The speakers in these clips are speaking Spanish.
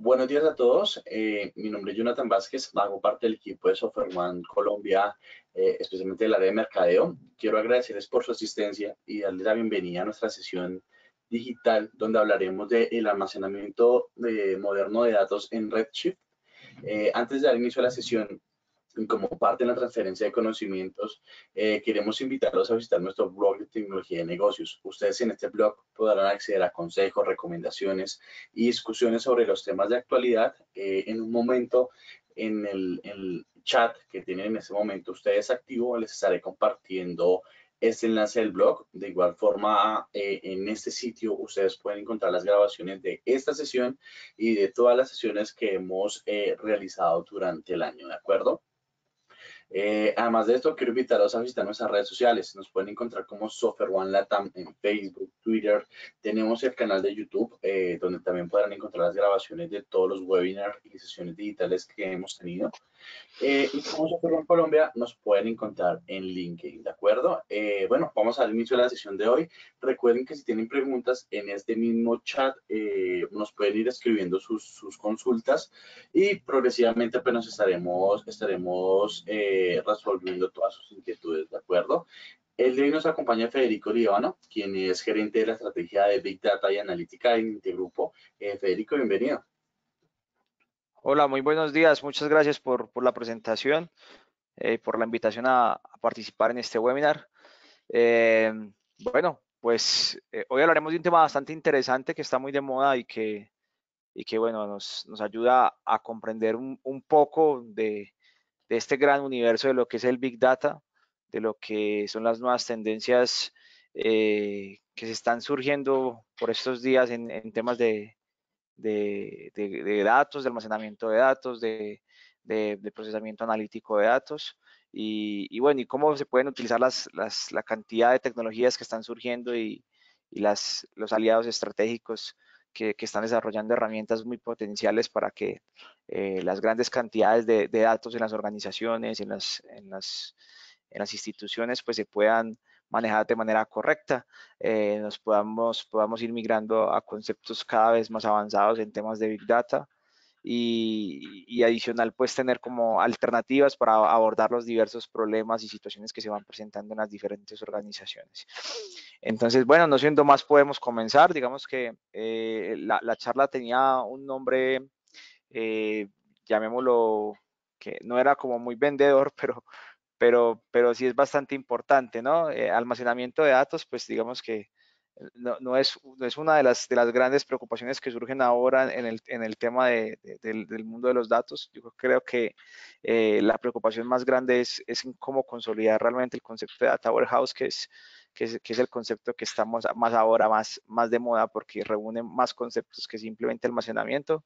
Buenos días a todos. Eh, mi nombre es Jonathan Vázquez, hago parte del equipo de Software Colombia, eh, especialmente del área de mercadeo. Quiero agradecerles por su asistencia y darles la bienvenida a nuestra sesión digital, donde hablaremos del almacenamiento eh, moderno de datos en Redshift. antes de dar inicio a la sesión, como parte de la transferencia de conocimientos, eh, queremos invitarlos a visitar nuestro blog de tecnología de negocios. Ustedes en este blog podrán acceder a consejos, recomendaciones y discusiones sobre los temas de actualidad. Eh, en un momento, en el, chat que tienen en ese momento ustedes activo, les estaré compartiendo este enlace del blog. De igual forma, eh, en este sitio ustedes pueden encontrar las grabaciones de esta sesión y de todas las sesiones que hemos realizado durante el año, ¿de acuerdo? Eh, además de esto, quiero invitarlos a visitar nuestras redes sociales. Nos pueden encontrar como Software One Latam en Facebook, Twitter. Tenemos el canal de YouTube, eh, donde también podrán encontrar las grabaciones de todos los webinars y sesiones digitales que hemos tenido. Eh, y como Software One Colombia, nos pueden encontrar en LinkedIn, ¿de acuerdo? bueno, vamos al inicio de la sesión de hoy. Recuerden que si tienen preguntas en este mismo chat, nos pueden ir escribiendo sus, sus, consultas y progresivamente pues nos estaremos, estaremos eh, resolviendo todas sus inquietudes, ¿de acuerdo? El día de hoy nos acompaña Federico Líbano, quien es gerente de la estrategia de Big Data y Analítica en Intergrupo. Este eh, Federico, bienvenido. Hola, muy buenos días. Muchas gracias por, la presentación, eh, por la invitación a, participar en este webinar. Eh, bueno, pues eh, hoy hablaremos de un tema bastante interesante que está muy de moda y que y que bueno, nos, ayuda a comprender un poco de, de este gran universo de lo que es el Big Data, de lo que son las nuevas tendencias eh, que se están surgiendo por estos días en, temas de, datos, de almacenamiento de datos, de, procesamiento analítico de datos. Y, bueno, y cómo se pueden utilizar las, las, la cantidad de tecnologías que están surgiendo y, y las, los aliados estratégicos que, están desarrollando herramientas muy potenciales para que eh, las grandes cantidades de, datos en las organizaciones, en las, instituciones, pues se puedan manejar de manera correcta, eh, nos podamos ir migrando a conceptos cada vez más avanzados en temas de Big Data, y, adicional pues tener como alternativas para abordar los diversos problemas y situaciones que se van presentando en las diferentes organizaciones. Entonces, bueno, no siendo más, podemos comenzar. Digamos que eh, la, la, charla tenía un nombre, eh, llamémoslo, que no era como muy vendedor, pero, pero, pero sí es bastante importante, ¿no? Eh, almacenamiento de datos, pues digamos que no, es, es una de las, de las grandes preocupaciones que surgen ahora en el, tema del, mundo de los datos. Yo creo que eh, la preocupación más grande es, es cómo consolidar realmente el concepto de data warehouse, que es, que es, el concepto que estamos más ahora, más, más de moda, porque reúne más conceptos que simplemente almacenamiento.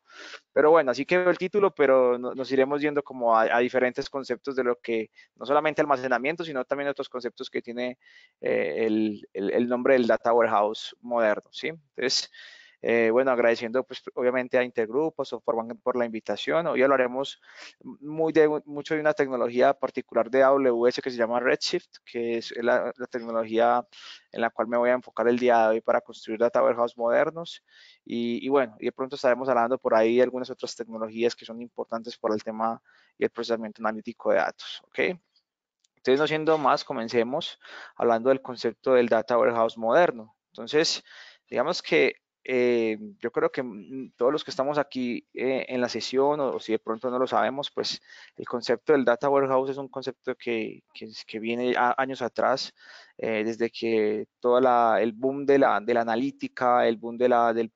Pero bueno, así quedó el título, pero nos iremos viendo como a, diferentes conceptos de lo que, no solamente almacenamiento, sino también otros conceptos que tiene eh, el, el, nombre del Data Warehouse moderno, ¿sí? Entonces, eh, bueno, agradeciendo pues obviamente a Intergrupos por por la invitación. Hoy hablaremos muy de, mucho de una tecnología particular de AWS que se llama Redshift, que es la, tecnología en la cual me voy a enfocar el día de hoy para construir data warehouse modernos. Y, bueno, y de pronto estaremos hablando por ahí de algunas otras tecnologías que son importantes para el tema y el procesamiento analítico de datos. ¿ok? Entonces, no siendo más, comencemos hablando del concepto del data warehouse moderno. Entonces, digamos que eh, yo creo que mm, todos los que estamos aquí eh, en la sesión, o, si de pronto no lo sabemos, pues el concepto del Data Warehouse es un concepto que, que, viene años atrás, eh, desde que todo el boom de la, de la, analítica, el boom de la, del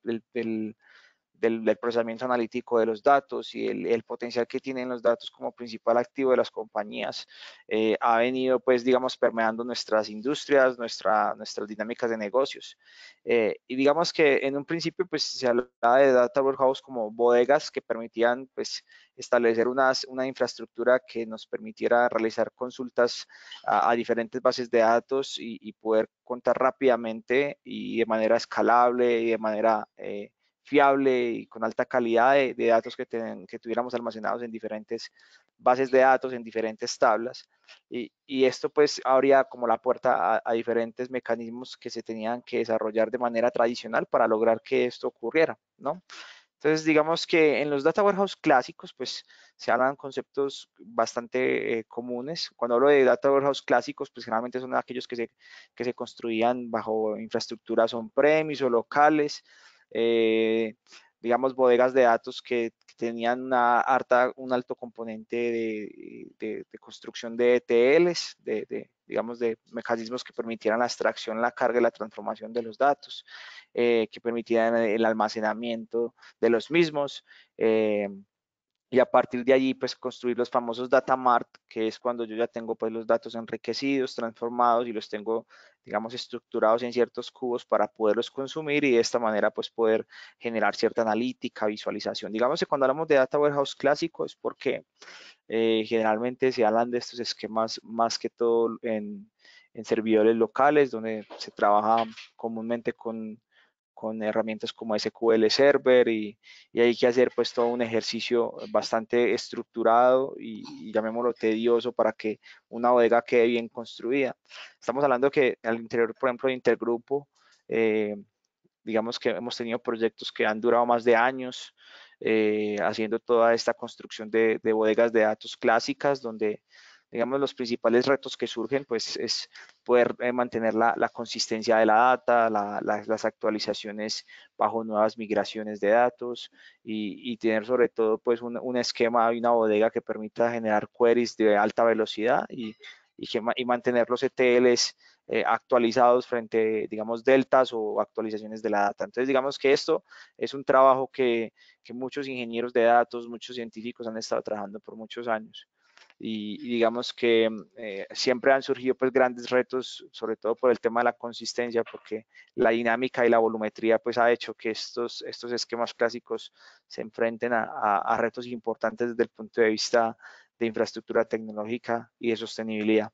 del, procesamiento analítico de los datos y el, potencial que tienen los datos como principal activo de las compañías eh, ha venido, pues, digamos, permeando nuestras industrias, nuestra, nuestras dinámicas de negocios. Eh, y digamos que en un principio, pues, se hablaba de data warehouse como bodegas que permitían, pues, establecer unas, una infraestructura que nos permitiera realizar consultas a, diferentes bases de datos y, poder contar rápidamente y de manera escalable y de manera... Eh, fiable y con alta calidad de, datos que, tuviéramos almacenados en diferentes bases de datos, en diferentes tablas. Y, esto pues abría como la puerta a, diferentes mecanismos que se tenían que desarrollar de manera tradicional para lograr que esto ocurriera, ¿no? Entonces, digamos que en los data warehouse clásicos, pues se hablan conceptos bastante eh, comunes. Cuando hablo de data warehouse clásicos, pues generalmente son aquellos que se, que se construían bajo infraestructuras on-premise o locales, eh, digamos, bodegas de datos que, tenían una harta, un alto componente de, construcción de ETLs, de, digamos, de mecanismos que permitieran la extracción, la carga y la transformación de los datos, eh, que permitieran el almacenamiento de los mismos. Eh, y a partir de allí pues construir los famosos data mart, que es cuando yo ya tengo pues los datos enriquecidos, transformados y los tengo digamos estructurados en ciertos cubos para poderlos consumir y de esta manera pues poder generar cierta analítica, visualización. Digamos que cuando hablamos de data warehouse clásico es porque eh, generalmente se hablan de estos esquemas más que todo en, en servidores locales donde se trabaja comúnmente con con herramientas como SQL Server y, hay que hacer pues todo un ejercicio bastante estructurado y, llamémoslo tedioso para que una bodega quede bien construida. Estamos hablando que al interior, por ejemplo, de Intergrupo, eh, digamos que hemos tenido proyectos que han durado más de años eh, haciendo toda esta construcción de bodegas de datos clásicas donde digamos, los principales retos que surgen, pues es poder eh, mantener la, consistencia de la data, las actualizaciones bajo nuevas migraciones de datos y, y tener sobre todo, pues, un, un, esquema y una bodega que permita generar queries de alta velocidad y, y, mantener los ETLs eh, actualizados frente, digamos, deltas o actualizaciones de la data. Entonces, digamos que esto es un trabajo que, que muchos ingenieros de datos, muchos científicos han estado trabajando por muchos años y, digamos que mm, eh, siempre han surgido pues grandes retos, sobre todo por el tema de la consistencia, porque la dinámica y la volumetría pues ha hecho que estos, estos esquemas clásicos se enfrenten a, retos importantes desde el punto de vista de infraestructura tecnológica y de sostenibilidad.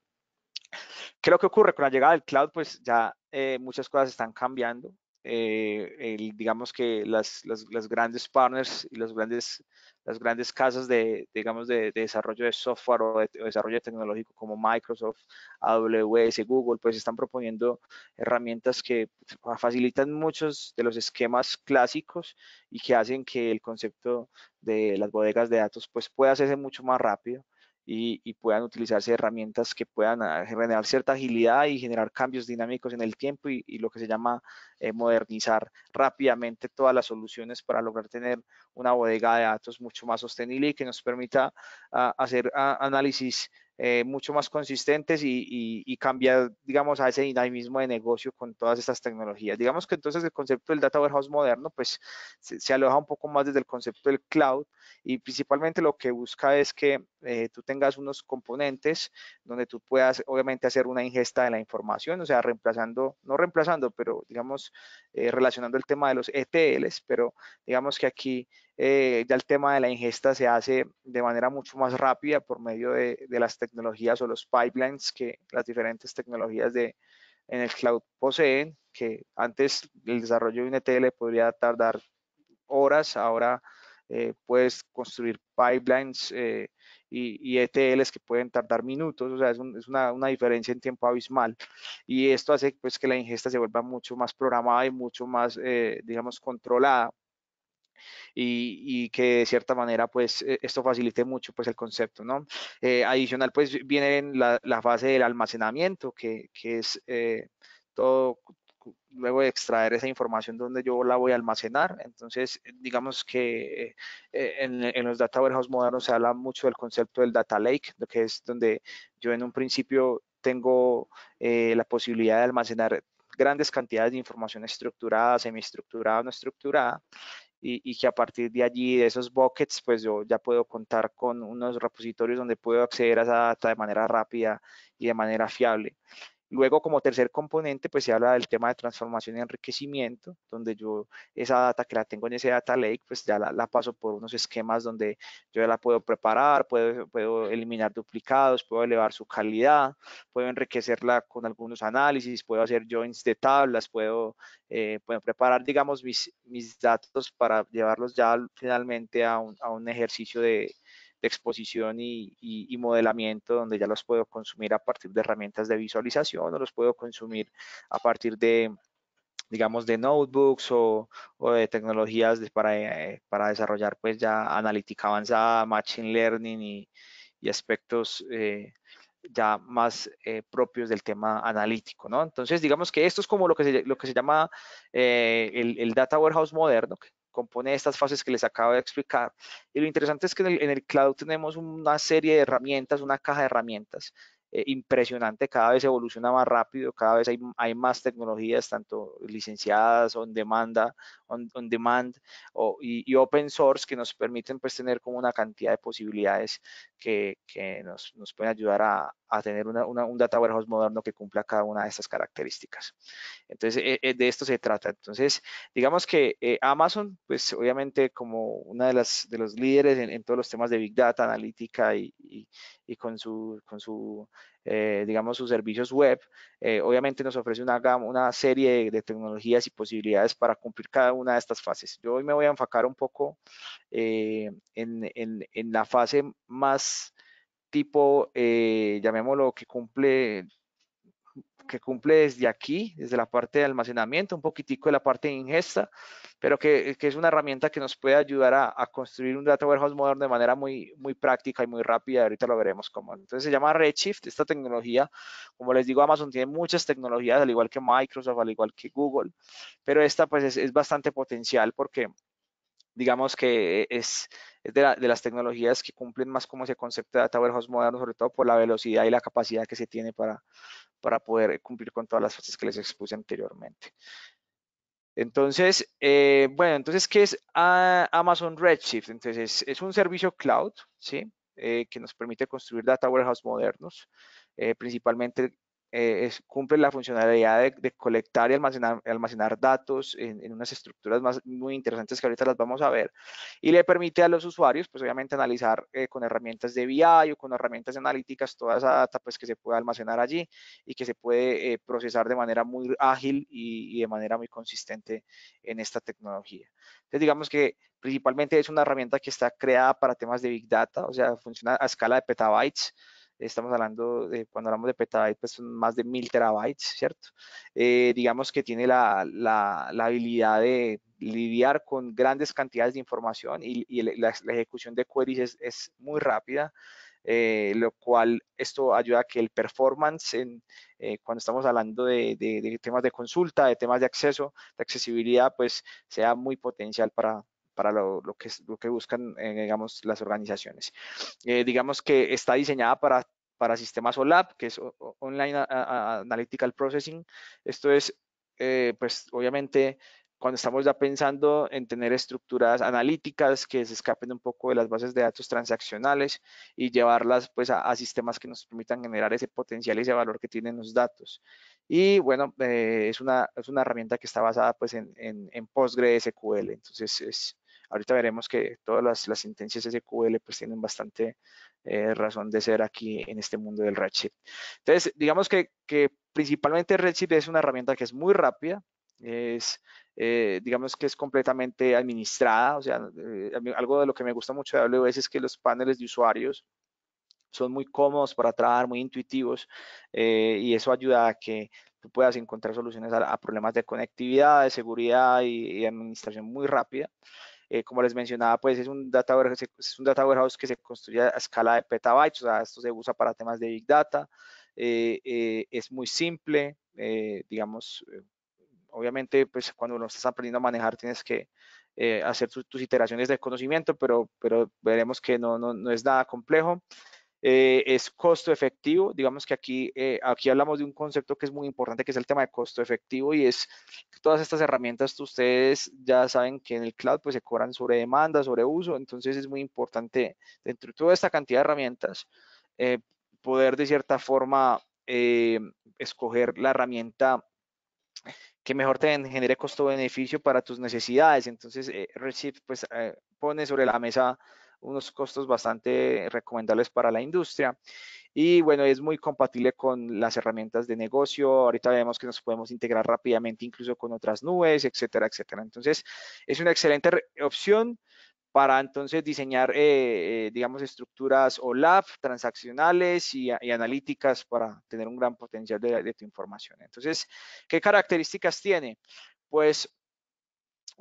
¿Qué es lo que ocurre con la llegada del cloud? Pues ya eh, muchas cosas están cambiando. Eh, digamos que las, las, grandes partners y las grandes, las grandes casas de, digamos, de, desarrollo de software o desarrollo tecnológico como Microsoft, AWS, Google, pues están proponiendo herramientas que facilitan muchos de los esquemas clásicos y que hacen que el concepto de las bodegas de datos pues pueda hacerse mucho más rápido y, puedan utilizarse herramientas que puedan ah, generar cierta agilidad y generar cambios dinámicos en el tiempo y, lo que se llama eh, modernizar rápidamente todas las soluciones para lograr tener una bodega de datos mucho más sostenible y que nos permita ah, hacer ah, análisis eh, mucho más consistentes y, cambiar, digamos, a ese dinamismo de negocio con todas estas tecnologías. Digamos que entonces el concepto del data warehouse moderno, pues se, se aloja un poco más desde el concepto del cloud y principalmente lo que busca es que eh, tú tengas unos componentes donde tú puedas obviamente hacer una ingesta de la información, o sea, reemplazando, no reemplazando, pero digamos, eh, relacionando el tema de los ETLs, pero digamos que aquí eh, ya el tema de la ingesta se hace de manera mucho más rápida por medio de, las tecnologías o los pipelines que las diferentes tecnologías de, en el cloud poseen, que antes el desarrollo de un ETL podría tardar horas, ahora eh, puedes construir pipelines eh, y, ETLs que pueden tardar minutos, o sea, es, una, diferencia en tiempo abismal. Y esto hace pues, que la ingesta se vuelva mucho más programada y mucho más, eh, digamos, controlada. Y, que de cierta manera pues e, esto facilite mucho pues el concepto no adicional pues viene la, fase del almacenamiento que, que es todo, luego de extraer esa información donde yo la voy a almacenar. Entonces, digamos que eh, en, los data warehouse modernos se habla mucho del concepto del data lake, que es donde yo en un principio tengo eh, la posibilidad de almacenar grandes cantidades de información estructurada, semiestructurada, no estructurada, y, y, que a partir de allí, de esos buckets, pues yo ya puedo contar con unos repositorios donde puedo acceder a esa data de manera rápida y de manera fiable. Luego, como tercer componente, pues se habla del tema de transformación y enriquecimiento, donde yo esa data que la tengo en ese data lake, pues ya la, paso por unos esquemas donde yo ya la puedo preparar, puedo, puedo, eliminar duplicados, puedo elevar su calidad, puedo enriquecerla con algunos análisis, puedo hacer joins de tablas, puedo, eh, preparar, digamos, mis, datos para llevarlos ya finalmente a un ejercicio de de exposición y, modelamiento, donde ya los puedo consumir a partir de herramientas de visualización o los puedo consumir a partir de digamos, de notebooks o, de tecnologías eh, para, desarrollar pues ya analítica avanzada, machine learning y, aspectos eh, ya más eh, propios del tema analítico, ¿no? Entonces, digamos que esto es como lo que se, lo que se llama el, Data Warehouse moderno, compone estas fases que les acabo de explicar. Y lo interesante es que en el, cloud tenemos una serie de herramientas, una caja de herramientas. Eh, impresionante, cada vez evoluciona más rápido, cada vez hay, hay más tecnologías, tanto licenciadas, on, demanda, on, demand o, y, open source que nos permiten pues tener como una cantidad de posibilidades que, que nos, nos, pueden ayudar a, a tener una, un data warehouse moderno que cumpla cada una de estas características. Entonces, eh, eh, de esto se trata. Entonces, digamos que Amazon, pues obviamente como una de las de los líderes en, todos los temas de Big Data, analítica y, y con su, con su eh, digamos, sus servicios web. Eh, obviamente nos ofrece una, una serie de, tecnologías y posibilidades para cumplir cada una de estas fases. Yo hoy me voy a enfocar un poco eh, en, la fase más tipo, llamémoslo, que cumple que cumple desde aquí, desde la parte de almacenamiento, un poquitico de la parte de ingesta, pero que, es una herramienta que nos puede ayudar a, construir un Data Warehouse Moderno de manera muy, práctica y muy rápida. Ahorita lo veremos cómo. Entonces se llama Redshift, esta tecnología. Como les digo, Amazon tiene muchas tecnologías, al igual que Microsoft, al igual que Google, pero esta pues es, es bastante potencial porque digamos que eh, es, de, las tecnologías que cumplen más como ese concepto de data warehouse moderno, sobre todo por la velocidad y la capacidad que se tiene para, para poder cumplir con todas las fases que les expuse anteriormente. Entonces, eh, bueno, entonces, ¿qué es Amazon Redshift? Entonces, es, un servicio cloud, ¿sí? Eh, que nos permite construir data warehouse modernos, principalmente eh, cumple la funcionalidad de, colectar y almacenar, datos en, unas estructuras muy interesantes que ahorita las vamos a ver y le permite a los usuarios pues obviamente analizar eh, con herramientas de BI o con herramientas analíticas toda esa data pues que se puede almacenar allí y que se puede eh, procesar de manera muy ágil y, y, de manera muy consistente en esta tecnología. Entonces digamos que principalmente es una herramienta que está creada para temas de Big Data, o sea, funciona a escala de petabytes, estamos hablando, de, cuando hablamos de petabytes, pues son más de mil terabytes, ¿cierto? Eh, digamos que tiene la, la, la, habilidad de lidiar con grandes cantidades de información y, y la, ejecución de queries es, muy rápida. Eh, lo cual esto ayuda a que el performance, en, eh, cuando estamos hablando de, de, temas de consulta, de temas de acceso, de accesibilidad, pues sea muy potencial para, para lo, lo, que, lo que buscan, digamos, las organizaciones. digamos que está diseñada para para sistemas OLAP, que es Online Analytical Processing. Esto es, eh, pues obviamente, cuando estamos ya pensando en tener estructuras analíticas que se escapen un poco de las bases de datos transaccionales y llevarlas pues a, sistemas que nos permitan generar ese potencial y ese valor que tienen los datos. Y bueno, eh, es, una, es, una, herramienta que está basada pues en, en, en PostgreSQL, entonces es, Ahorita veremos que todas las, sentencias SQL pues tienen bastante eh, razón de ser aquí en este mundo del Redshift. Entonces, digamos que, principalmente Redshift es una herramienta que es muy rápida, es, eh, digamos que es completamente administrada, o sea, eh, algo de lo que me gusta mucho de AWS es que los paneles de usuarios son muy cómodos para trabajar, muy intuitivos, y eso ayuda a que tú puedas encontrar soluciones a, problemas de conectividad, de seguridad y, y administración muy rápida. Eh, como les mencionaba, pues es un, data warehouse, un data warehouse que se construye a escala de petabytes, o sea, esto se usa para temas de Big Data, eh, eh, es muy simple, digamos, obviamente, pues cuando uno estás aprendiendo a manejar tienes que hacer tus iteraciones de conocimiento, pero, pero veremos que no, no, no es nada complejo. Eh, es costo efectivo. Digamos que aquí, eh, aquí hablamos de un concepto que es muy importante, que es el tema de costo efectivo y es todas estas herramientas, ustedes ya saben que en el cloud pues se cobran sobre demanda, sobre uso, entonces es muy importante dentro de toda esta cantidad de herramientas eh, poder de cierta forma escoger la herramienta que mejor te genere costo-beneficio para tus necesidades. Entonces, Redshift pues pone sobre la mesa unos costos bastante recomendables para la industria. Y bueno, es muy compatible con las herramientas de negocio. Ahorita vemos que nos podemos integrar rápidamente incluso con otras nubes, etcétera, etcétera. Entonces, es una excelente opción para entonces diseñar, eh, eh, digamos, estructuras o transaccionales y, analíticas para tener un gran potencial de, de tu información. Entonces, ¿qué características tiene? Pues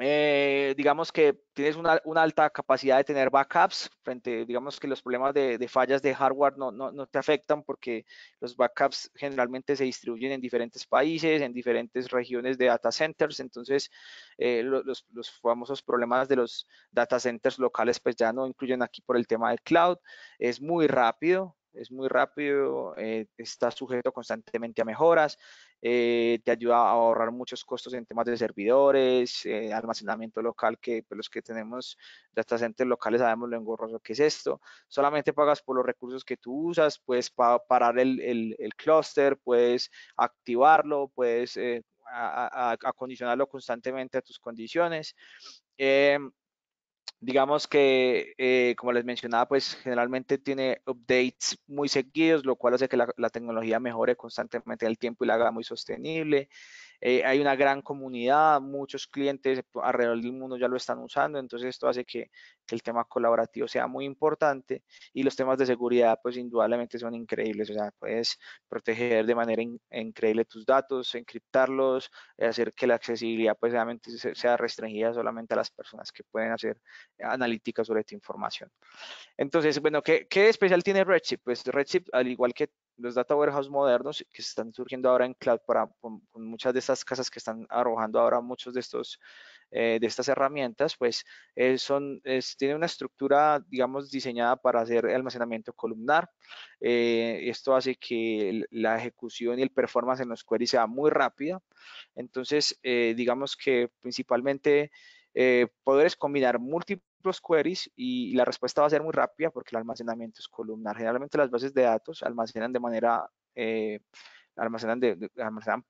eh, digamos que tienes una, alta capacidad de tener backups frente, digamos que los problemas de, fallas de hardware no, te afectan porque los backups generalmente se distribuyen en diferentes países, en diferentes regiones de data centers, entonces eh, los, los, famosos problemas de los data centers locales pues ya no incluyen aquí por el tema del cloud, es muy rápido, es muy rápido, eh, está sujeto constantemente a mejoras, eh, te ayuda a ahorrar muchos costos en temas de servidores, eh, almacenamiento local, que pues, los que tenemos data centers locales sabemos lo engorroso que es esto. Solamente pagas por los recursos que tú usas, puedes parar el, el, el clúster, puedes activarlo, puedes acondicionarlo constantemente a tus condiciones. Em, Digamos que, eh, como les mencionaba, pues generalmente tiene updates muy seguidos, lo cual hace que la, la tecnología mejore constantemente en el tiempo y la haga muy sostenible. Eh, hay una gran comunidad, muchos clientes alrededor del mundo ya lo están usando, entonces esto hace que, el tema colaborativo sea muy importante y los temas de seguridad pues indudablemente son increíbles, o sea, puedes proteger de manera increíble tus datos, encriptarlos, eh, hacer que la accesibilidad pues realmente sea restringida solamente a las personas que pueden hacer analíticas sobre tu información. Entonces, bueno, ¿qué, qué especial tiene Redshift? Pues Redshift, al igual que los data warehouse modernos que están surgiendo ahora en cloud para con, muchas de estas casas que están arrojando ahora muchos de estos eh, de estas herramientas pues tienen eh, son tiene una estructura digamos diseñada para hacer almacenamiento columnar eh, esto hace que la ejecución y el performance en los queries sea muy rápida entonces digamos que principalmente poderes combinar múltiples los queries y la respuesta va a ser muy rápida porque el almacenamiento es columnar. Generalmente las bases de datos almacenan de manera, eh, almacenan, de,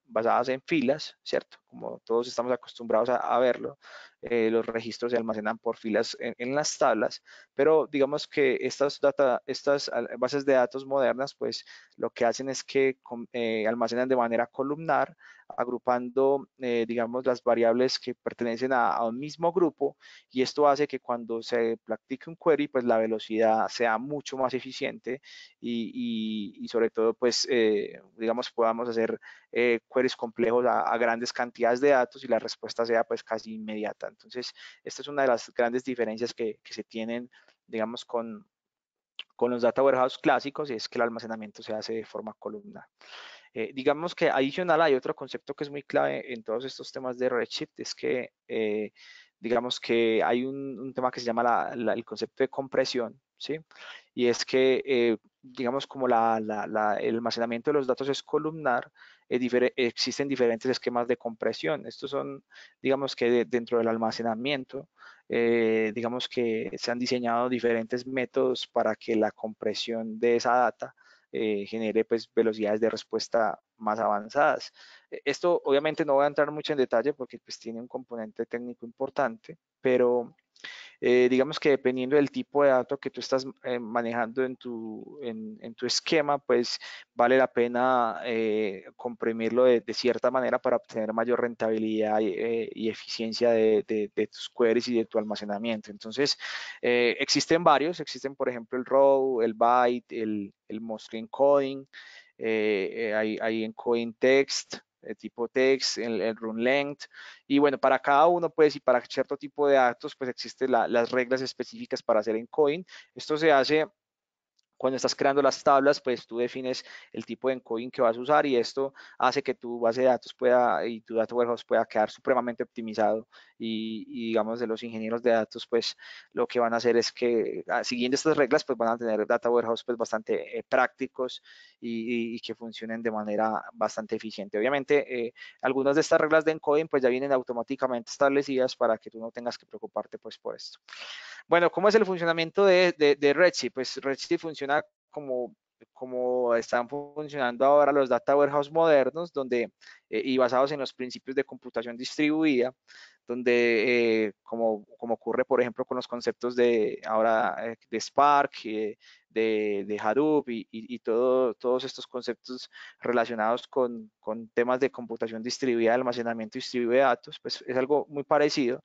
basadas en filas, ¿cierto? Como todos estamos acostumbrados a, verlo, eh, los registros se almacenan por filas en, las tablas, pero digamos que estas, estas bases de datos modernas, pues lo que hacen es que eh, almacenan de manera columnar, agrupando, eh, digamos, las variables que pertenecen a, un mismo grupo y esto hace que cuando se practique un query, pues la velocidad sea mucho más eficiente y, sobre todo, pues, eh, digamos, podamos hacer eh, queries complejos a, grandes cantidades de datos y la respuesta sea, pues, casi inmediata. Entonces, esta es una de las grandes diferencias que, se tienen, digamos, con, los data warehouse clásicos y es que el almacenamiento se hace de forma columna eh, digamos que adicional hay otro concepto que es muy clave en todos estos temas de Redshift, es que eh, digamos que hay un, tema que se llama el concepto de compresión, ¿sí? Y es que, eh, digamos, como el almacenamiento de los datos es columnar, existen diferentes esquemas de compresión. Estos son, digamos, que dentro del almacenamiento, digamos que se han diseñado diferentes métodos para que la compresión de esa data eh, genere pues velocidades de respuesta más avanzadas. E, esto obviamente no voy a entrar mucho en detalle porque pues tiene un componente técnico importante, pero eh, digamos que dependiendo del tipo de dato que tú estás eh, manejando en tu, esquema, pues vale la pena eh, comprimirlo de, cierta manera para obtener mayor rentabilidad y, eficiencia de, tus queries y de tu almacenamiento. Entonces, existen varios, existen por ejemplo el row, el byte, el, el mostly encoding, hay, hay encoding text, eh, tipo text, el, run length. Y bueno, para cada uno, pues, y para cierto tipo de datos pues existen las reglas específicas para hacer en Esto se hace cuando estás creando las tablas, pues tú defines el tipo de encoding que vas a usar y esto hace que tu base de datos pueda y tu data warehouse pueda quedar supremamente optimizado y, digamos de los ingenieros de datos, pues lo que van a hacer es que ah, siguiendo estas reglas, pues van a tener data warehouse pues, bastante eh, prácticos y, que funcionen de manera bastante eficiente. Obviamente, eh, algunas de estas reglas de encoding pues ya vienen automáticamente establecidas para que tú no tengas que preocuparte pues por esto. Bueno, ¿cómo es el funcionamiento de, de, de Redshift? Pues Redshift funciona como como están funcionando ahora los data warehouse modernos, donde, eh, y basados en los principios de computación distribuida, donde, eh, como, como, ocurre, por ejemplo, con los conceptos de ahora eh, de Spark, de, de Hadoop y, todos estos conceptos relacionados con, temas de computación distribuida, almacenamiento distribuido de datos, pues es algo muy parecido.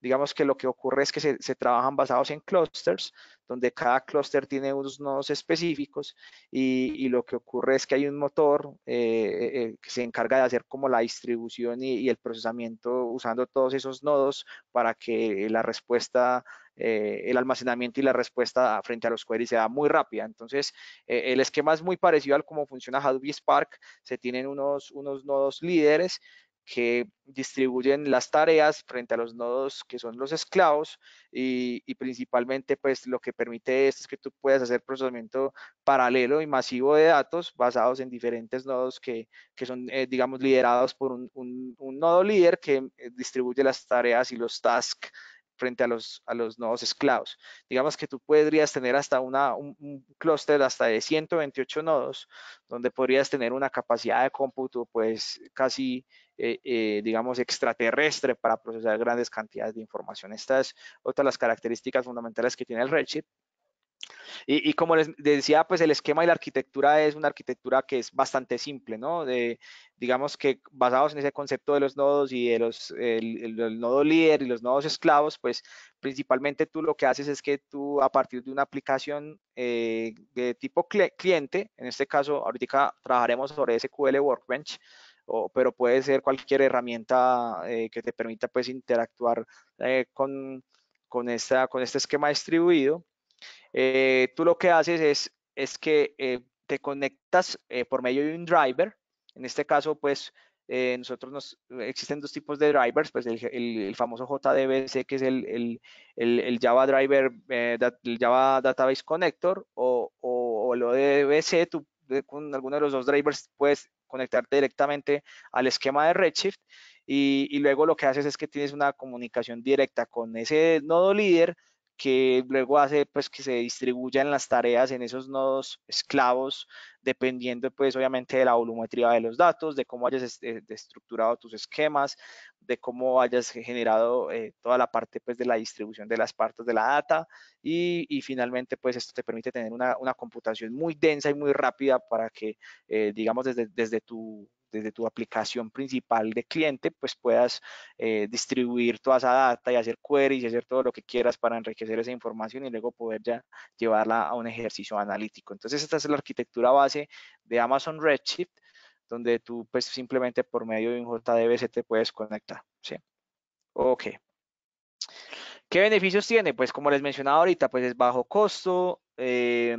Digamos que lo que ocurre es que se, se trabajan basados en clusters, donde cada clúster tiene unos nodos específicos y, lo que ocurre es que hay un motor eh, eh, que se encarga de hacer como la distribución y el procesamiento usando todos esos nodos para que la respuesta eh, el almacenamiento y la respuesta frente a los queries sea muy rápida. Entonces, eh, el esquema es muy parecido al cómo funciona Hadoop y Spark. Se tienen unos, unos nodos líderes que distribuyen las tareas frente a los nodos que son los esclavos y, principalmente pues lo que permite esto es que tú puedas hacer procesamiento paralelo y masivo de datos basados en diferentes nodos que, son eh, digamos liderados por un, nodo líder que distribuye las tareas y los tasks frente a los, a los nodos esclavos. Digamos que tú podrías tener hasta un, clúster hasta de 128 nodos, donde podrías tener una capacidad de cómputo pues casi, eh, eh, digamos, extraterrestre para procesar grandes cantidades de información. Esta es otra de las características fundamentales que tiene el Redshift y, como les decía, pues el esquema y la arquitectura es una arquitectura que es bastante simple, ¿no? De, digamos que basados en ese concepto de los nodos y de los, el, nodo líder y los nodos esclavos, pues principalmente tú lo que haces es que tú a partir de una aplicación eh, de tipo cliente, en este caso ahorita trabajaremos sobre SQL Workbench, o, pero puede ser cualquier herramienta eh, que te permita pues interactuar eh, con, con, esta, con este esquema distribuido eh, tú lo que haces es, es que eh, te conectas eh, por medio de un driver. En este caso, pues nosotros nos, existen dos tipos de drivers, pues el, famoso JDBC, que es el, el Java Driver, el Java Database Connector, o, o, o el ODBC, tú con alguno de los dos drivers puedes conectarte directamente al esquema de Redshift y, y, luego lo que haces es que tienes una comunicación directa con ese nodo líder que luego hace pues que se distribuyan las tareas en esos nodos esclavos dependiendo pues obviamente de la volumetría de los datos, de cómo hayas este, estructurado tus esquemas, de cómo hayas generado eh, toda la parte pues de la distribución de las partes de la data y, finalmente pues esto te permite tener una, una, computación muy densa y muy rápida para que eh, digamos desde, desde tu desde tu aplicación principal de cliente, pues puedas eh, distribuir toda esa data y hacer queries y hacer todo lo que quieras para enriquecer esa información y luego poder ya llevarla a un ejercicio analítico. Entonces, esta es la arquitectura base de Amazon Redshift, donde tú pues simplemente por medio de un JDBC te puedes conectar. ¿sí? Ok. ¿Qué beneficios tiene? Pues como les mencionaba ahorita, pues es bajo costo, eh,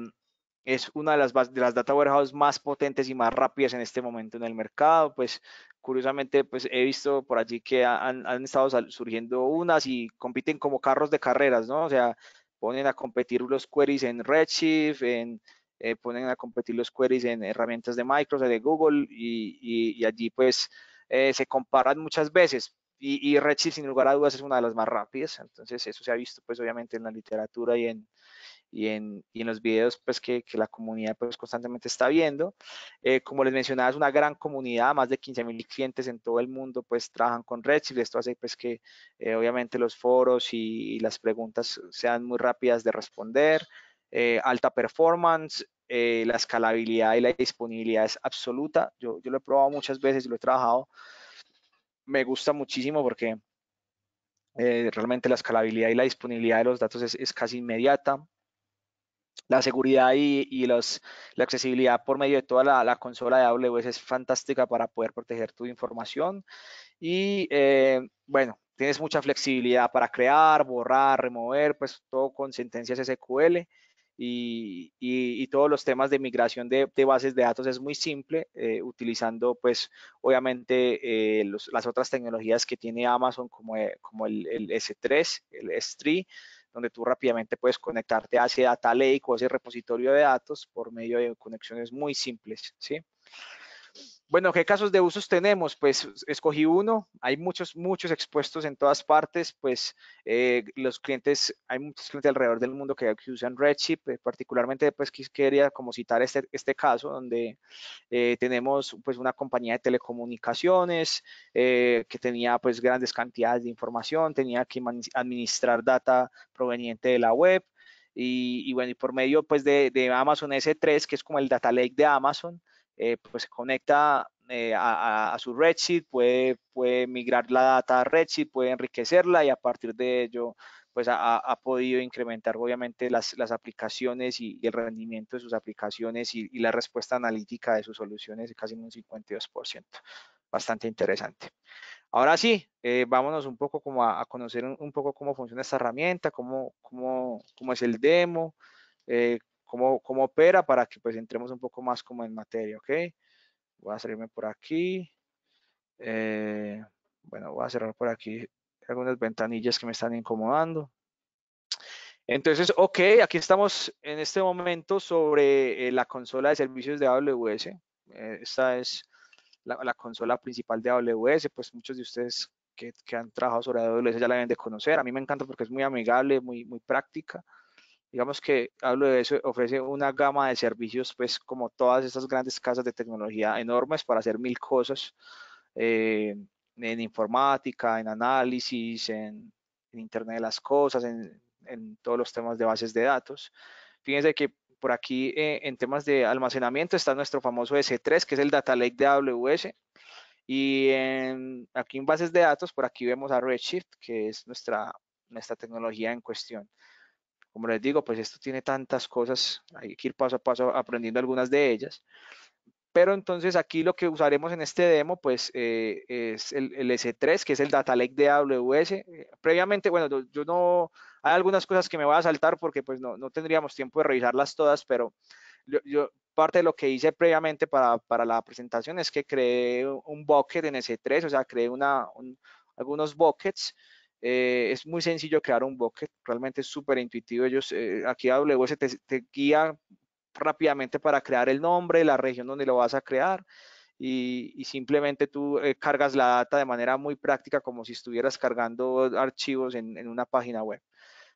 es una de las, de las data warehouses más potentes y más rápidas en este momento en el mercado. Pues curiosamente, pues he visto por allí que han, estado surgiendo unas y compiten como carros de carreras, ¿no? O sea, ponen a competir los queries en Redshift, en, eh, ponen a competir los queries en herramientas de Microsoft, de Google y, allí pues eh, se comparan muchas veces y, Redshift sin lugar a dudas es una de las más rápidas, entonces eso se ha visto pues obviamente en la literatura y en, y en, y en los videos pues que, que, la comunidad pues constantemente está viendo. Eh, como les mencionaba es una gran comunidad, más de 15.000 clientes en todo el mundo pues trabajan con Redshift, esto hace pues que eh, obviamente los foros y, las preguntas sean muy rápidas de responder, eh, alta performance, la escalabilidad y la disponibilidad es absoluta, yo, yo lo he probado muchas veces y lo he trabajado me gusta muchísimo porque eh, realmente la escalabilidad y la disponibilidad de los datos es, casi inmediata. La seguridad y, los, la accesibilidad por medio de toda la, consola de AWS es fantástica para poder proteger tu información. Y eh, bueno, tienes mucha flexibilidad para crear, borrar, remover, pues todo con sentencias SQL y, todos los temas de migración de, bases de datos es muy simple, eh, utilizando pues obviamente eh, las otras tecnologías que tiene Amazon como, eh, como el, S3, el S3, donde tú rápidamente puedes conectarte hacia data lake o ese repositorio de datos por medio de conexiones muy simples, ¿sí? Bueno, ¿qué casos de usos tenemos? Pues escogí uno, hay muchos, muchos expuestos en todas partes, pues eh, los clientes, hay muchos clientes alrededor del mundo que, usan Redshift, eh, particularmente pues quería como citar este, este caso donde eh, tenemos pues una compañía de telecomunicaciones que tenía pues grandes cantidades de información, tenía que administrar data proveniente de la web, y, bueno, y por medio pues de, de, Amazon S3, que es como el data lake de Amazon, eh, pues conecta eh, a, su Redshift, puede, puede migrar la data a Redshift, puede enriquecerla y a partir de ello pues ha, ha podido incrementar obviamente las, las aplicaciones y, el rendimiento de sus aplicaciones y, y la respuesta analítica de sus soluciones casi en un 52%. Bastante interesante. Ahora sí, eh, vámonos un poco como a, conocer un, poco cómo funciona esta herramienta, cómo, cómo, cómo es el demo, eh, cómo, opera para que pues entremos un poco más como en materia, ¿ok? Voy a salirme por aquí. Eh, bueno, voy a cerrar por aquí algunas ventanillas que me están incomodando. Entonces, ok, aquí estamos en este momento sobre eh, la consola de servicios de AWS. Eh, esta es la, consola principal de AWS, pues muchos de ustedes que, han trabajado sobre AWS ya la deben de conocer. A mí me encanta porque es muy amigable, muy, muy práctica digamos que hablo de eso, ofrece una gama de servicios, pues como todas estas grandes casas de tecnología enormes para hacer mil cosas eh, en informática, en análisis, en, en, Internet de las Cosas, en, en todos los temas de bases de datos. Fíjense que por aquí eh, en temas de almacenamiento está nuestro famoso S3, que es el Data Lake de AWS. Y en, aquí en bases de datos, por aquí vemos a Redshift, que es nuestra, nuestra tecnología en cuestión. Como les digo, pues esto tiene tantas cosas, hay que ir paso a paso aprendiendo algunas de ellas. Pero entonces aquí lo que usaremos en este demo, pues eh, es el, S3, que es el Data Lake de AWS. Eh, previamente, bueno, yo no, hay algunas cosas que me voy a saltar porque pues no, no tendríamos tiempo de revisarlas todas, pero yo, parte de lo que hice previamente para, para, la presentación es que creé un bucket en S3, o sea, creé una, algunos buckets eh, es muy sencillo crear un bucket, realmente es súper intuitivo. Ellos, eh, aquí AWS te, te, guía rápidamente para crear el nombre, la región donde lo vas a crear y, simplemente tú eh, cargas la data de manera muy práctica como si estuvieras cargando archivos en, una página web.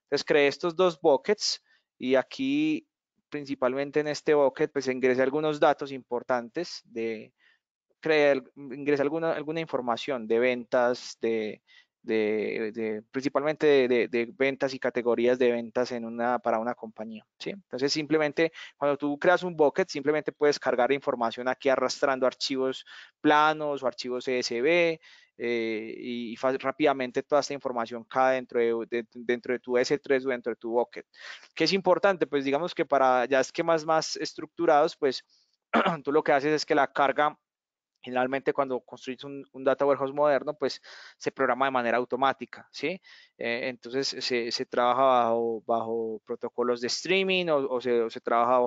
Entonces creé estos dos buckets y aquí principalmente en este bucket pues ingresé algunos datos importantes de, crea ingresé alguna, alguna información de ventas, de de, de, principalmente de, ventas y categorías de ventas en una, para una compañía. ¿sí? Entonces, simplemente cuando tú creas un bucket, simplemente puedes cargar información aquí arrastrando archivos planos o archivos CSV. Eh, y, rápidamente toda esta información cae dentro de, dentro de tu S3 o dentro de tu bucket. ¿Qué es importante? Pues digamos que para ya esquemas más estructurados, pues tú lo que haces es que la carga Generalmente cuando construís un, data warehouse moderno, pues se programa de manera automática, ¿sí? Eh, entonces se, trabaja bajo, protocolos de streaming o, se, trabaja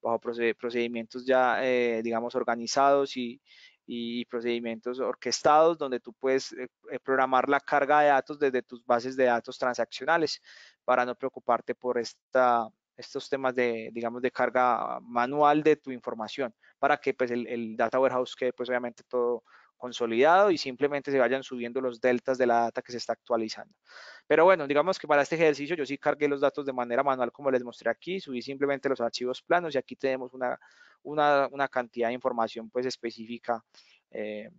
bajo, procedimientos ya, eh, digamos, organizados y, y procedimientos orquestados donde tú puedes eh, programar la carga de datos desde tus bases de datos transaccionales para no preocuparte por esta estos temas de, digamos, de carga manual de tu información para que pues el, el data warehouse quede pues obviamente todo consolidado y simplemente se vayan subiendo los deltas de la data que se está actualizando. Pero bueno, digamos que para este ejercicio yo sí cargué los datos de manera manual como les mostré aquí, subí simplemente los archivos planos y aquí tenemos una, una, una cantidad de información pues específica. Eh,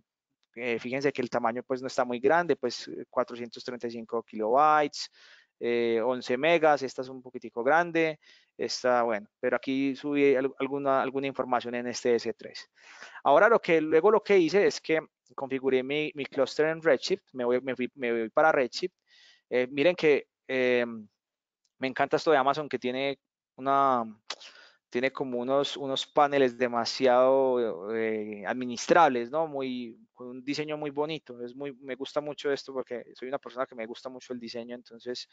eh, fíjense que el tamaño pues no está muy grande, pues 435 kilobytes, 11 eh, megas, esta es un poquitico grande, esta, bueno, pero aquí subí alguna, alguna información en este S3. Ahora lo que, luego lo que hice es que configuré mi, cluster en Redshift, me voy, voy para Redshift. Eh, miren que eh, me encanta esto de Amazon que tiene una tiene como unos, unos paneles demasiado eh, administrables, ¿no? Muy, con un diseño muy bonito. Es muy, me gusta mucho esto porque soy una persona que me gusta mucho el diseño, entonces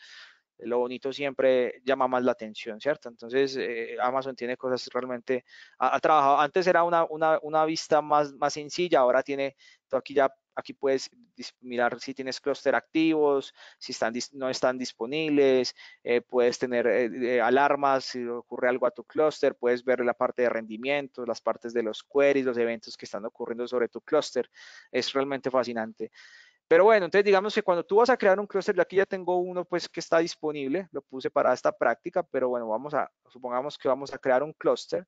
eh, lo bonito siempre llama más la atención, ¿cierto? Entonces eh, Amazon tiene cosas realmente, ha, trabajado, antes era una, una, una, vista más, más sencilla, ahora tiene, aquí ya Aquí puedes mirar si tienes clúster activos, si están, no están disponibles, eh, puedes tener eh, alarmas si ocurre algo a tu clúster, puedes ver la parte de rendimiento, las partes de los queries, los eventos que están ocurriendo sobre tu clúster. Es realmente fascinante. Pero bueno, entonces digamos que cuando tú vas a crear un clúster, aquí ya tengo uno pues que está disponible, lo puse para esta práctica, pero bueno, vamos a, supongamos que vamos a crear un clúster.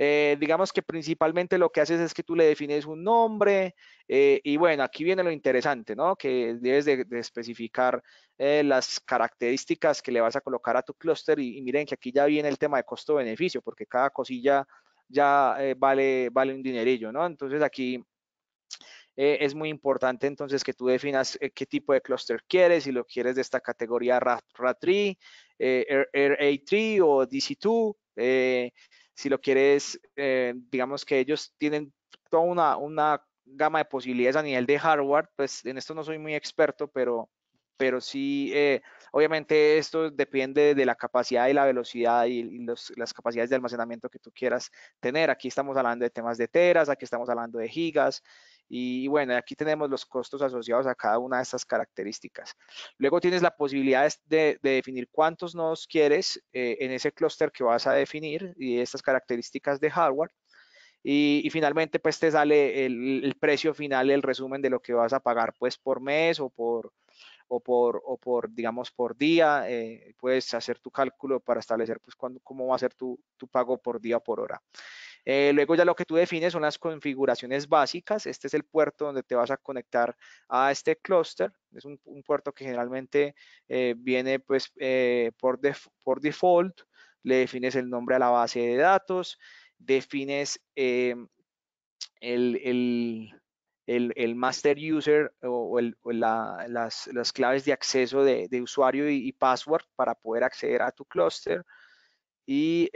Eh, digamos que principalmente lo que haces es que tú le defines un nombre eh, y bueno, aquí viene lo interesante, ¿no? Que debes de, especificar eh, las características que le vas a colocar a tu cluster y, miren que aquí ya viene el tema de costo-beneficio porque cada cosilla ya vale, vale un dinerillo, ¿no? Entonces aquí es muy importante entonces que tú definas qué tipo de cluster quieres, si lo quieres de esta categoría RAT3, eh, RA3 o DC2 si lo quieres, eh, digamos que ellos tienen toda una, una gama de posibilidades a nivel de hardware, pues en esto no soy muy experto, pero, pero sí, eh, obviamente esto depende de la capacidad y la velocidad y, las capacidades de almacenamiento que tú quieras tener. Aquí estamos hablando de temas de teras, aquí estamos hablando de gigas, y, bueno, aquí tenemos los costos asociados a cada una de estas características. Luego tienes la posibilidad de, definir cuántos nodos quieres eh, en ese clúster que vas a definir y estas características de hardware. Y, finalmente, pues te sale el, precio final, el resumen de lo que vas a pagar, pues por mes o por, o por, o por digamos, por día. Eh, puedes hacer tu cálculo para establecer, pues, cómo va a ser tu, tu pago por día o por hora. Eh, luego ya lo que tú defines son las configuraciones básicas. Este es el puerto donde te vas a conectar a este clúster. Es un, puerto que generalmente eh, viene pues, eh, por, por default. Le defines el nombre a la base de datos, defines el, master user o, las, claves de acceso de, usuario y, password para poder acceder a tu cluster Y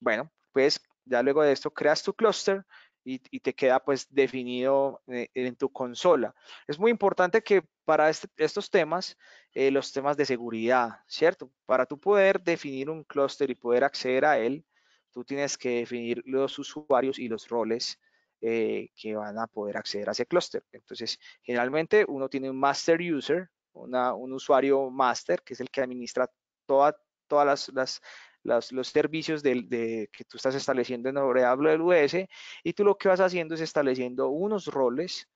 bueno, pues ya luego de esto creas tu cluster y, te queda pues definido eh, en tu consola. Es muy importante que para este, estos temas, eh, los temas de seguridad, ¿cierto? Para tú poder definir un clúster y poder acceder a él, tú tienes que definir los usuarios y los roles eh, que van a poder acceder a ese clúster. Entonces, generalmente uno tiene un master user, un usuario master, que es el que administra toda, todas las los servicios que tú estás estableciendo en AWS y tú lo que vas haciendo es estableciendo unos roles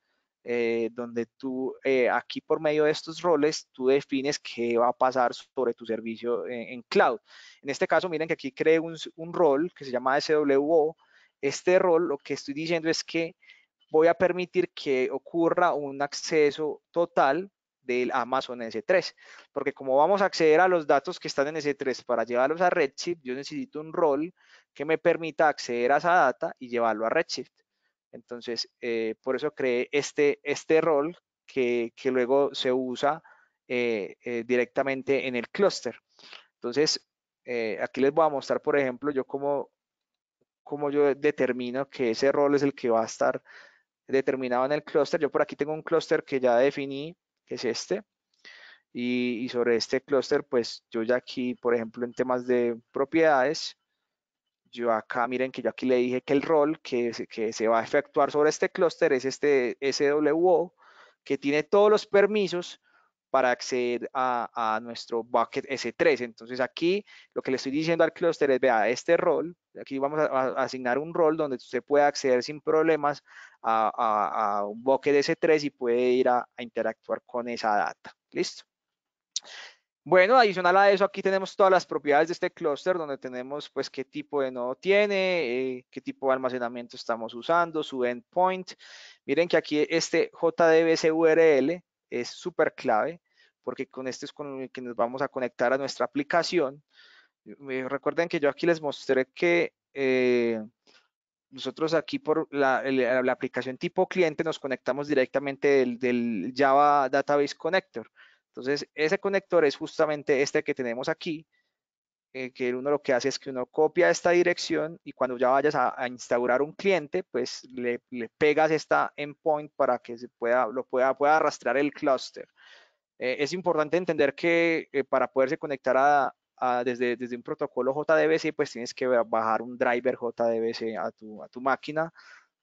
eh, donde tú eh, aquí por medio de estos roles tú defines qué va a pasar sobre tu servicio en, cloud. En este caso, miren que aquí cree un, rol que se llama SWO. Este rol lo que estoy diciendo es que voy a permitir que ocurra un acceso total del Amazon S3, porque como vamos a acceder a los datos que están en S3 para llevarlos a Redshift, yo necesito un rol que me permita acceder a esa data y llevarlo a Redshift. Entonces, eh, por eso creé este, este rol que, luego se usa eh, eh, directamente en el clúster. Entonces, aquí les voy a mostrar, por ejemplo, yo cómo, cómo yo determino que ese rol es el que va a estar determinado en el clúster. Yo por aquí tengo un clúster que ya definí es este. Y, sobre este clúster, pues yo ya aquí, por ejemplo, en temas de propiedades, yo acá, miren que yo aquí le dije que el rol que, que se va a efectuar sobre este clúster es este SWO, que tiene todos los permisos para acceder a, nuestro bucket S3. Entonces aquí lo que le estoy diciendo al clúster es, vea, este rol, aquí vamos a, asignar un rol donde usted pueda acceder sin problemas a, un bucket S3 y puede ir a, interactuar con esa data. ¿Listo? Bueno, adicional a eso, aquí tenemos todas las propiedades de este clúster, donde tenemos pues qué tipo de nodo tiene, eh, qué tipo de almacenamiento estamos usando, su endpoint. Miren que aquí este JDBC URL es súper clave porque con este es con el que nos vamos a conectar a nuestra aplicación. recuerden que yo aquí les mostré que eh, nosotros aquí por la, aplicación tipo cliente nos conectamos directamente del, del Java Database Connector. Entonces, ese conector es justamente este que tenemos aquí, eh, que uno lo que hace es que uno copia esta dirección y cuando ya vayas a, instaurar un cliente, pues le, pegas esta endpoint para que se pueda, lo pueda, arrastrar el cluster eh, es importante entender que eh, para poderse conectar desde, un protocolo JDBC, pues tienes que bajar un driver JDBC a tu máquina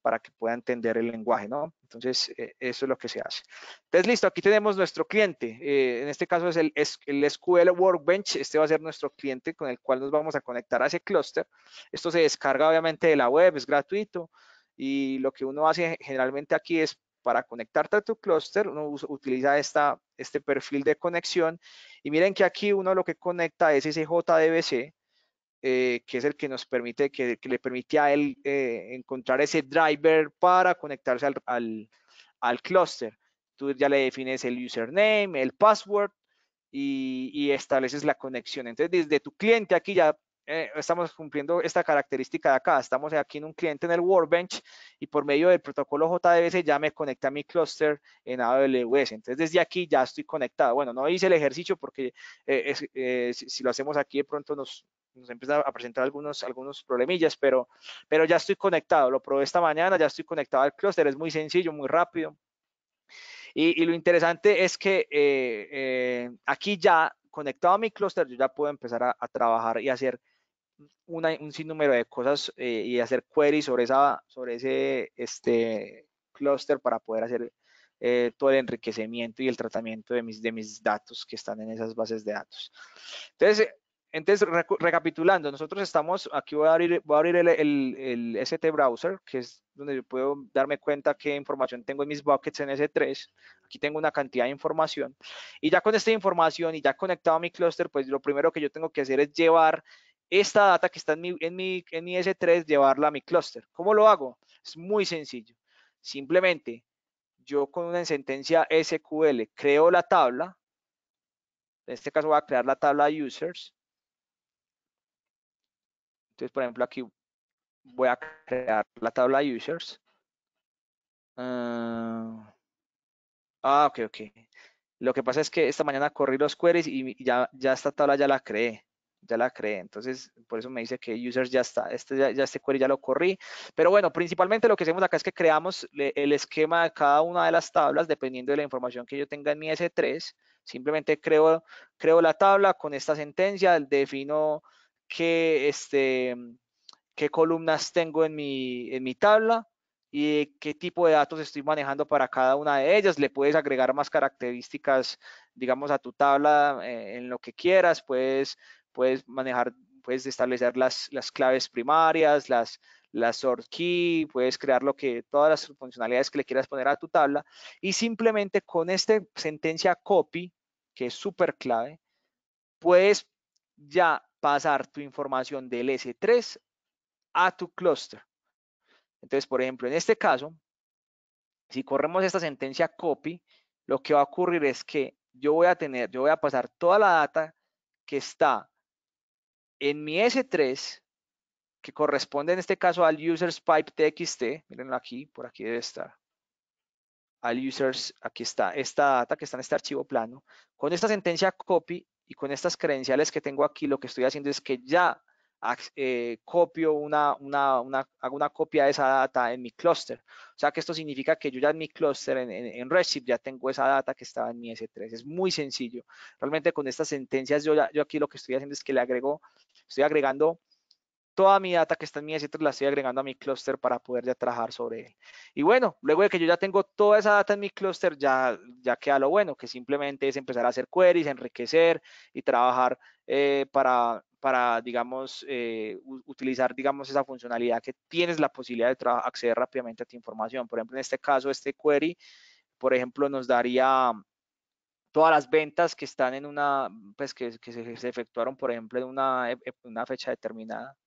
para que pueda entender el lenguaje, ¿no? Entonces, eh, eso es lo que se hace. Entonces, listo, aquí tenemos nuestro cliente. Eh, en este caso es el, el, SQL Workbench. Este va a ser nuestro cliente con el cual nos vamos a conectar a ese clúster. Esto se descarga obviamente de la web, es gratuito. Y lo que uno hace generalmente aquí es para conectarte a tu clúster, uno utiliza esta, este perfil de conexión. Y miren que aquí uno lo que conecta es ese JDBC, eh, que es el que nos permite, que, le permite a él eh, encontrar ese driver para conectarse al, al, al clúster. Tú ya le defines el username, el password y, y, estableces la conexión. Entonces, desde tu cliente aquí ya eh, estamos cumpliendo esta característica de acá. Estamos aquí en un cliente en el Workbench y por medio del protocolo JDBC ya me conecta a mi cluster en AWS. Entonces, desde aquí ya estoy conectado. Bueno, no hice el ejercicio porque si, lo hacemos aquí de pronto nos, nos empieza a presentar algunos, algunos problemillas, pero, pero ya estoy conectado, lo probé esta mañana, ya estoy conectado al clúster, es muy sencillo, muy rápido. Y, y lo interesante es que eh, eh, aquí ya conectado a mi clúster, yo ya puedo empezar a, trabajar y hacer un sinnúmero de cosas eh, y hacer queries sobre, esa, sobre ese este, clúster para poder hacer todo el enriquecimiento y el tratamiento de mis, de mis datos que están en esas bases de datos. Entonces, entonces, recapitulando, nosotros estamos, aquí voy a abrir, a abrir el, el, ST Browser, que es donde yo puedo darme cuenta qué información tengo en mis buckets en S3. Aquí tengo una cantidad de información. Y ya con esta información y ya conectado a mi clúster, pues lo primero que yo tengo que hacer es llevar esta data que está en mi, mi, en mi S3, llevarla a mi cluster. ¿Cómo lo hago? Es muy sencillo. Simplemente, yo con una sentencia SQL creo la tabla, en este caso voy a crear la tabla users, entonces, por ejemplo, aquí voy a crear la tabla users. Ah, ah, ok, ok. Lo que pasa es que esta mañana corrí los queries y ya, ya esta tabla ya la creé. Ya la creé. Entonces, por eso me dice que users ya está. Este, ya, este query ya lo corrí. Pero bueno, principalmente lo que hacemos acá es que creamos el esquema de cada una de las tablas dependiendo de la información que yo tenga en mi S3. Simplemente creo, creo la tabla con esta sentencia, defino qué, este, qué columnas tengo en mi, en mi tabla y qué tipo de datos estoy manejando para cada una de ellas. Le puedes agregar más características, digamos, a tu tabla eh, en lo que quieras. Puedes, puedes manejar, puedes establecer las, las claves primarias, las, las sort key, puedes crear lo que, todas las funcionalidades que le quieras poner a tu tabla. Y simplemente con esta sentencia copy, que es súper clave, puedes ya pasar tu información del S3 a tu cluster Entonces, por ejemplo, en este caso, si corremos esta sentencia copy, lo que va a ocurrir es que yo voy a tener, yo voy a pasar toda la data que está en mi S3, que corresponde en este caso al users pipe txt, mírenlo aquí, por aquí debe estar, al users, aquí está esta data que está en este archivo plano, con esta sentencia copy y con estas credenciales que tengo aquí, lo que estoy haciendo es que ya eh, copio una, una, hago una copia de esa data en mi cluster O sea que esto significa que yo ya en mi cluster en, en, Redshift, ya tengo esa data que estaba en mi S3. Es muy sencillo. Realmente con estas sentencias, yo, yo aquí lo que estoy haciendo es que le agrego, estoy agregando toda mi data que está en mi s la estoy agregando a mi cluster para poder ya trabajar sobre él. Y bueno, luego de que yo ya tengo toda esa data en mi cluster ya, ya queda lo bueno, que simplemente es empezar a hacer queries, enriquecer y trabajar eh, para, para, digamos, eh, utilizar, digamos, esa funcionalidad que tienes la posibilidad de acceder rápidamente a tu información. Por ejemplo, en este caso, este query, por ejemplo, nos daría todas las ventas que están en una, pues que, se, efectuaron, por ejemplo, una, en una fecha determinada.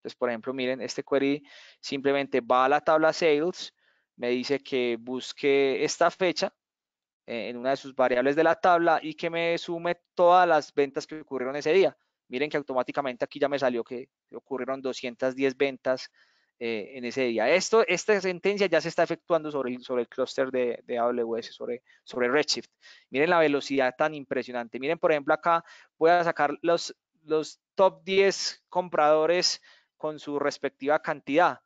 Entonces, por ejemplo, miren, este query simplemente va a la tabla sales, me dice que busque esta fecha eh, en una de sus variables de la tabla y que me sume todas las ventas que ocurrieron ese día. Miren que automáticamente aquí ya me salió que ocurrieron 210 ventas eh, en ese día. Esto, esta sentencia ya se está efectuando sobre el, sobre clúster de, AWS, sobre, sobre Redshift. Miren la velocidad tan impresionante. Miren, por ejemplo, acá voy a sacar los, los top 10 compradores con su respectiva cantidad.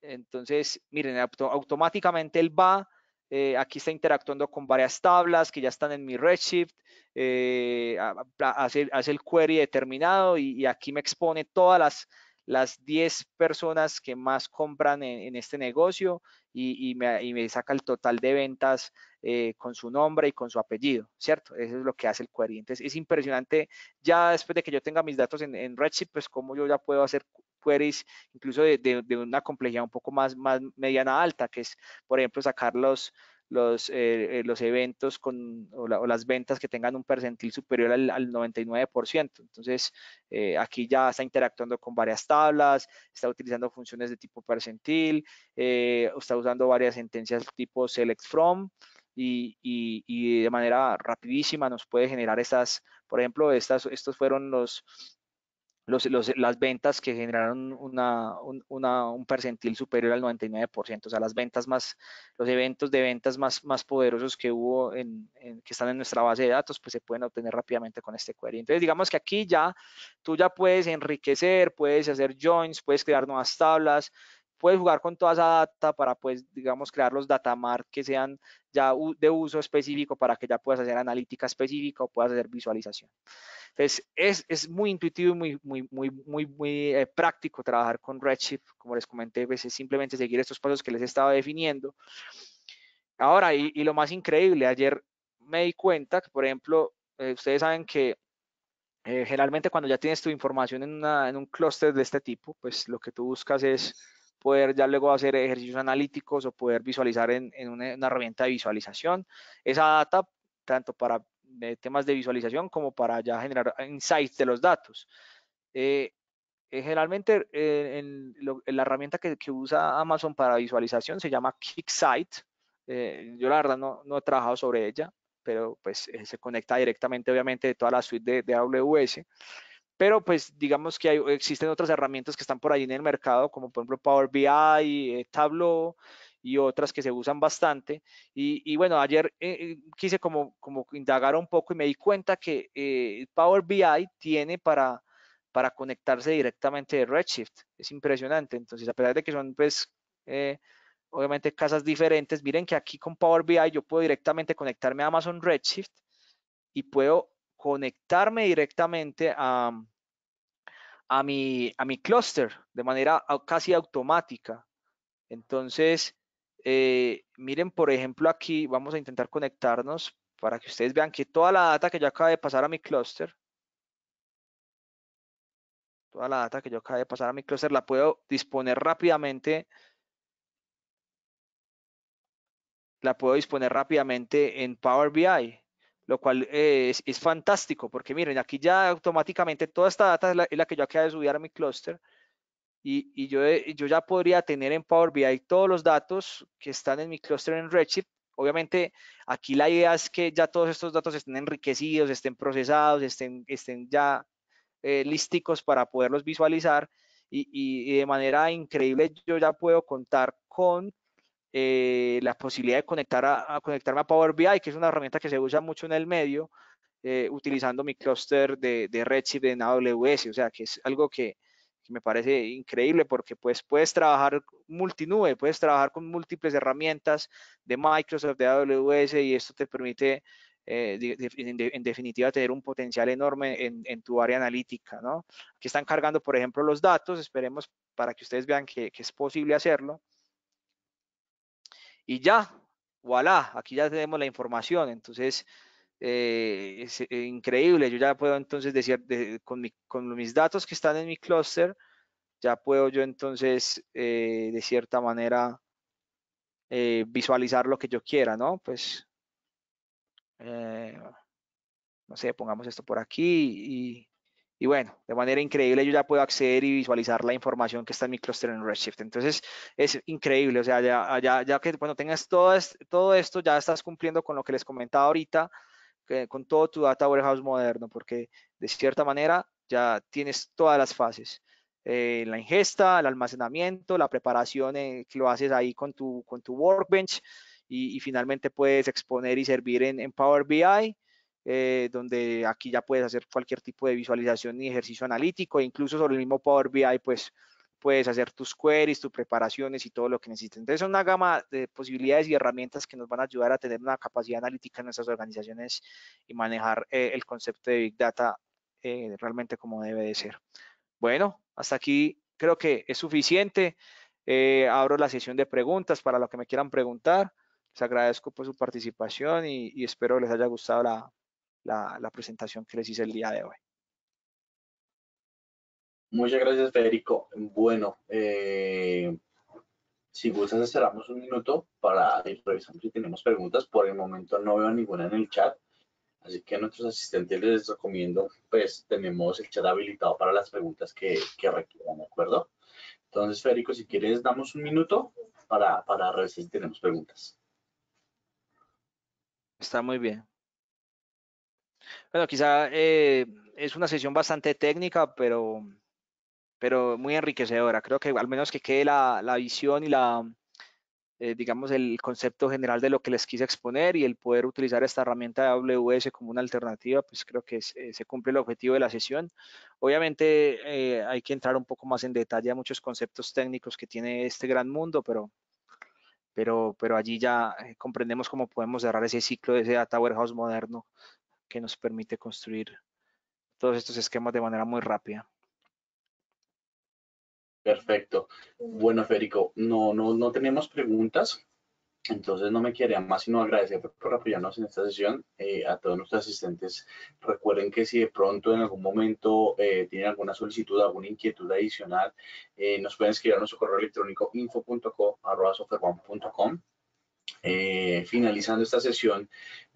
Entonces, miren, automáticamente él va, eh, aquí está interactuando con varias tablas que ya están en mi Redshift, eh, hace, el query determinado y, aquí me expone todas las, las 10 personas que más compran en, este negocio y, me, y, saca el total de ventas eh, con su nombre y con su apellido, ¿cierto? Eso es lo que hace el query. Entonces, es impresionante ya después de que yo tenga mis datos en, en Redshift, pues cómo yo ya puedo hacer queries incluso de, una complejidad un poco más, más mediana alta, que es, por ejemplo, sacar los, los, eh, eh, eventos con, o, las ventas que tengan un percentil superior al, al 99%. Entonces, eh, aquí ya está interactuando con varias tablas, está utilizando funciones de tipo percentil, está usando varias sentencias tipo select from y, y de manera rapidísima nos puede generar estas, por ejemplo, estas, estos fueron los, las ventas que generaron un, percentil superior al 99%, o sea, las ventas más, los eventos de ventas más, más poderosos que hubo, en, que están en nuestra base de datos, pues se pueden obtener rápidamente con este query. Entonces, digamos que aquí ya, tú ya puedes enriquecer, puedes hacer joins, puedes crear nuevas tablas, puedes jugar con toda esa data para, pues, digamos, crear los data que sean ya de uso específico para que ya puedas hacer analítica específica o puedas hacer visualización. Entonces, es, es muy intuitivo y muy, muy, muy, muy, muy eh, práctico trabajar con Redshift. Como les comenté, pues, simplemente seguir estos pasos que les estaba definiendo. Ahora, y, y lo más increíble, ayer me di cuenta que, por ejemplo, eh, ustedes saben que eh, generalmente cuando ya tienes tu información en, una, en un clúster de este tipo, pues lo que tú buscas es poder ya luego hacer ejercicios analíticos o poder visualizar en, una, herramienta de visualización esa data, tanto para eh, temas de visualización como para ya generar insights de los datos. Eh, eh, generalmente en la herramienta que, usa Amazon para visualización se llama KickSight yo la verdad no, he trabajado sobre ella, pero pues se conecta directamente obviamente de toda la suite de AWS pero pues digamos que existen otras herramientas que están por ahí en el mercado, como por ejemplo Power BI, eh, Tableau y otras que se usan bastante. Y, bueno, ayer eh, eh, quise como, como indagar un poco y me di cuenta que Power BI tiene para, para conectarse directamente de Redshift. Es impresionante. Entonces, a pesar de que son pues obviamente casas diferentes, miren que aquí con Power BI yo puedo directamente conectarme a Amazon Redshift y puedo conectarme directamente a, a, mi, a mi clúster de manera casi automática. Entonces, eh, miren, por ejemplo, aquí vamos a intentar conectarnos para que ustedes vean que toda la data que yo acabo de pasar a mi cluster toda la data que yo acabo de pasar a mi cluster la puedo disponer rápidamente la puedo disponer rápidamente en Power BI lo cual eh, es, fantástico, porque miren, aquí ya automáticamente toda esta data es la, que yo acabo de subir a mi clúster, y, yo, eh, yo, ya podría tener en Power BI todos los datos que están en mi cluster en Redshift. Obviamente, aquí la idea es que ya todos estos datos estén enriquecidos, estén procesados, estén, estén ya eh, listicos para poderlos visualizar y, de manera increíble yo ya puedo contar con eh, la posibilidad de conectar a, conectarme a Power BI, que es una herramienta que se usa mucho en el medio, eh, utilizando mi clúster de, Redshift en AWS, o sea, que es algo que, me parece increíble porque pues puedes trabajar multinube, puedes trabajar con múltiples herramientas de Microsoft, de AWS y esto te permite eh, en, definitiva tener un potencial enorme en, tu área analítica, Aquí están cargando, por ejemplo, los datos, esperemos para que ustedes vean que es posible hacerlo y ya, voilà, aquí ya tenemos la información. Entonces, eh, es, eh, increíble, yo ya puedo entonces decir, con, mis datos que están en mi clúster, ya puedo yo entonces, eh, de cierta manera, visualizar lo que yo quiera, ¿no? Pues, no sé, pongamos esto por aquí y y bueno, de manera increíble yo ya puedo acceder y visualizar la información que está en mi cluster en Redshift. Entonces, es increíble. O sea, ya, ya, ya que cuando tengas todo, todo esto, ya estás cumpliendo con lo que les comentaba ahorita, con todo tu data warehouse moderno, porque de cierta manera ya tienes todas las fases. Eh, la ingesta, el almacenamiento, la preparación eh, que lo haces ahí con tu, con tu workbench y, finalmente puedes exponer y servir en Power BI eh, donde aquí ya puedes hacer cualquier tipo de visualización y ejercicio analítico, e incluso sobre el mismo Power BI, pues puedes hacer tus queries, tus preparaciones y todo lo que necesites. Entonces, es una gama de posibilidades y herramientas que nos van a ayudar a tener una capacidad analítica en nuestras organizaciones y manejar eh, el concepto de Big Data eh, realmente como debe de ser. Bueno, hasta aquí creo que es suficiente. abro la sesión de preguntas para lo que me quieran preguntar. Les agradezco por pues, su participación y, y espero les haya gustado la, la, presentación que les hice el día de hoy. Muchas gracias, Federico. Bueno, eh, si gustas, cerramos un minuto para ir revisando si tenemos preguntas. Por el momento no veo ninguna en el chat. Así que a nuestros asistentes les recomiendo, pues tenemos el chat habilitado para las preguntas que, requieran, ¿de acuerdo? Entonces, Federico, si quieres, damos un minuto para, para revisar si tenemos preguntas. Está muy bien. Bueno, quizá eh, es una sesión bastante técnica, pero, pero muy enriquecedora. Creo que al menos que quede la, la visión y la, eh, digamos, el concepto general de lo que les quise exponer y el poder utilizar esta herramienta de AWS como una alternativa, pues creo que eh, se, cumple el objetivo de la sesión. Obviamente eh, hay que entrar un poco más en detalle a muchos conceptos técnicos que tiene este gran mundo, pero, pero, pero allí ya eh, comprendemos cómo podemos cerrar ese ciclo de ese Data Warehouse moderno que nos permite construir todos estos esquemas de manera muy rápida. Perfecto. Bueno, Federico, no, no, no tenemos preguntas, entonces no me quedaría más sino agradecer por apoyarnos en esta sesión eh, a todos nuestros asistentes. Recuerden que si de pronto en algún momento eh, tienen alguna solicitud, alguna inquietud adicional, eh, nos pueden escribir a nuestro correo electrónico info.co.com. finalizando esta sesión,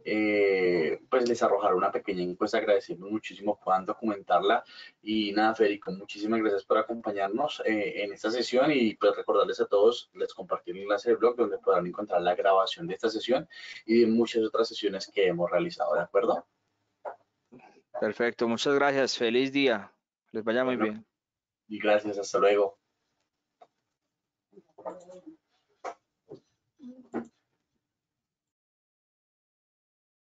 eh, pues les arrojaré una pequeña encuesta agradeciendo muchísimo puedan documentarla y nada Federico muchísimas gracias por acompañarnos eh, en esta sesión y pues recordarles a todos les compartí el enlace del blog donde podrán encontrar la grabación de esta sesión y de muchas otras sesiones que hemos realizado de acuerdo perfecto muchas gracias feliz día les vaya muy bien y gracias hasta luego